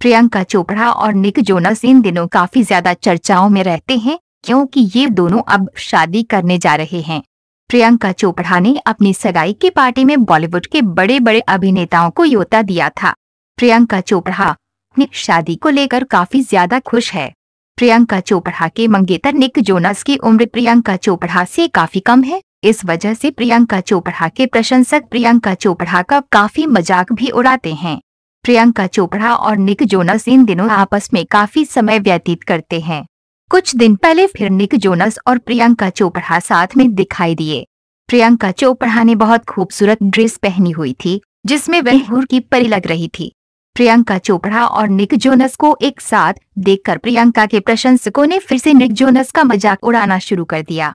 प्रियंका चोपड़ा और Nick Jonas इन दिनों काफी ज्यादा चर्चाओं में रहते हैं क्योंकि ये दोनों अब शादी करने जा रहे हैं प्रियंका चोपड़ा ने अपनी सगाई की पार्टी में बॉलीवुड के बड़े बड़े अभिनेताओं को योता दिया था प्रियंका चोपड़ा निक शादी को लेकर काफी ज्यादा खुश है प्रियंका चोपड़ा के मंगेतर निक जोनस की उम्र प्रियंका चोपड़ा से काफी कम है इस वजह से प्रियंका चोपड़ा के प्रशंसक प्रियंका चोपड़ा का काफी मजाक भी उड़ाते हैं प्रियंका चोपड़ा और निक जोनस इन दिनों आपस में काफी समय व्यतीत करते हैं कुछ दिन पहले फिर निक जोनस और प्रियंका चोपड़ा साथ में दिखाई दिए प्रियंका चोपड़ा ने बहुत खूबसूरत ड्रेस पहनी हुई थी जिसमें वह हूर की परी लग रही थी प्रियंका चोपड़ा और निक जोनस को एक साथ देखकर प्रियंका के प्रशंसकों ने फिर से निक जोनस का मजाक उड़ाना शुरू कर दिया